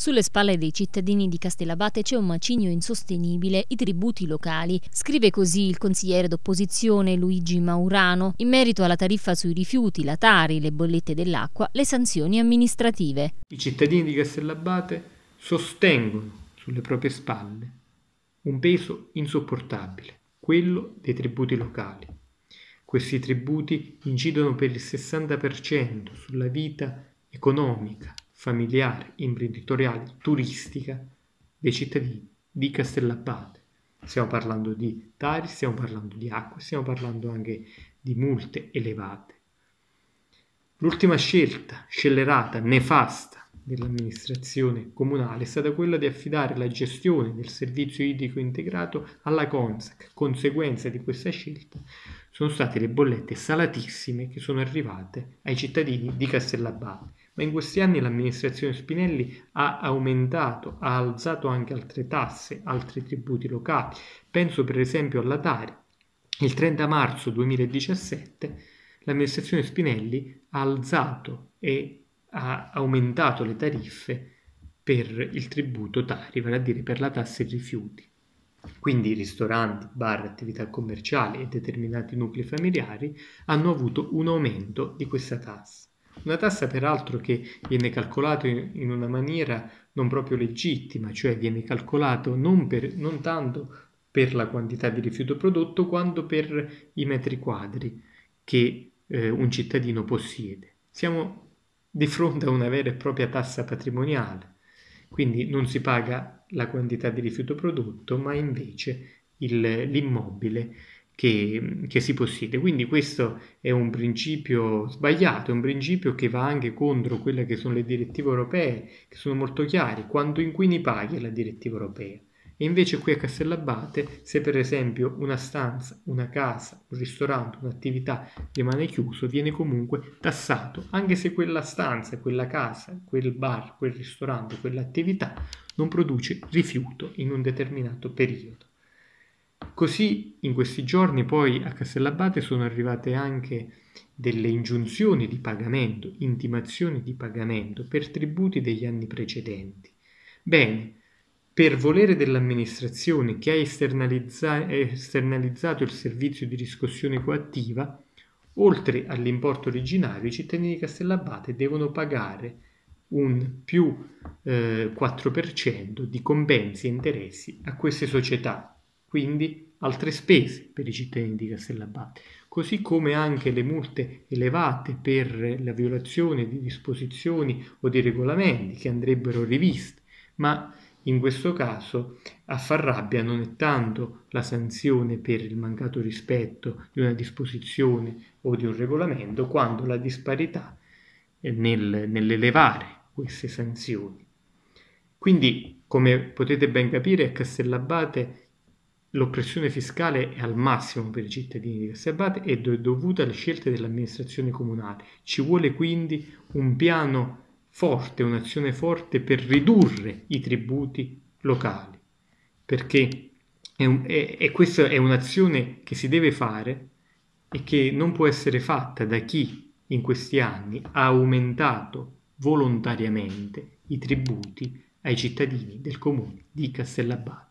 Sulle spalle dei cittadini di Castellabate c'è un macigno insostenibile, i tributi locali. Scrive così il consigliere d'opposizione Luigi Maurano in merito alla tariffa sui rifiuti, la Tari, le bollette dell'acqua, le sanzioni amministrative. I cittadini di Castellabate sostengono sulle proprie spalle un peso insopportabile, quello dei tributi locali. Questi tributi incidono per il 60% sulla vita economica familiare, imprenditoriale, turistica dei cittadini di Castellabate. Stiamo parlando di tari, stiamo parlando di acqua, stiamo parlando anche di multe elevate. L'ultima scelta scellerata, nefasta dell'amministrazione comunale è stata quella di affidare la gestione del servizio idrico integrato alla CONSAC. Conseguenza di questa scelta sono state le bollette salatissime che sono arrivate ai cittadini di Castellabate ma in questi anni l'amministrazione Spinelli ha aumentato, ha alzato anche altre tasse, altri tributi locali. Penso per esempio alla Tari. Il 30 marzo 2017 l'amministrazione Spinelli ha alzato e ha aumentato le tariffe per il tributo Tari, vale a dire per la tassa ai rifiuti. Quindi ristoranti, bar, attività commerciali e determinati nuclei familiari hanno avuto un aumento di questa tassa. Una tassa peraltro che viene calcolata in una maniera non proprio legittima, cioè viene calcolata non, non tanto per la quantità di rifiuto prodotto quanto per i metri quadri che eh, un cittadino possiede. Siamo di fronte a una vera e propria tassa patrimoniale, quindi non si paga la quantità di rifiuto prodotto, ma invece il, l'immobile che, che si possiede. Quindi questo è un principio sbagliato, è un principio che va anche contro quelle che sono le direttive europee, che sono molto chiare. Quanto inquini paghi la direttiva europea. E invece qui a Castellabate, se per esempio una stanza, una casa, un ristorante, un'attività rimane chiuso, viene comunque tassato, anche se quella stanza, quella casa, quel bar, quel ristorante, quell'attività non produce rifiuto in un determinato periodo. Così in questi giorni poi a Castellabate sono arrivate anche delle ingiunzioni di pagamento, intimazioni di pagamento per tributi degli anni precedenti. Bene, per volere dell'amministrazione che ha esternalizza- esternalizzato il servizio di riscossione coattiva, oltre all'importo originario i cittadini di Castellabate devono pagare un più eh, 4% di compensi e interessi a queste società quindi altre spese per i cittadini di Castellabate, così come anche le multe elevate per la violazione di disposizioni o di regolamenti che andrebbero riviste, ma in questo caso a far rabbia non è tanto la sanzione per il mancato rispetto di una disposizione o di un regolamento, quanto la disparità nel, nell'elevare queste sanzioni. Quindi, come potete ben capire, a Castellabate L'oppressione fiscale è al massimo per i cittadini di Castellabate ed è dovuta alle scelte dell'amministrazione comunale. Ci vuole quindi un piano forte, un'azione forte per ridurre i tributi locali, perché è un, è, è questa è un'azione che si deve fare e che non può essere fatta da chi in questi anni ha aumentato volontariamente i tributi ai cittadini del comune di Castellabate.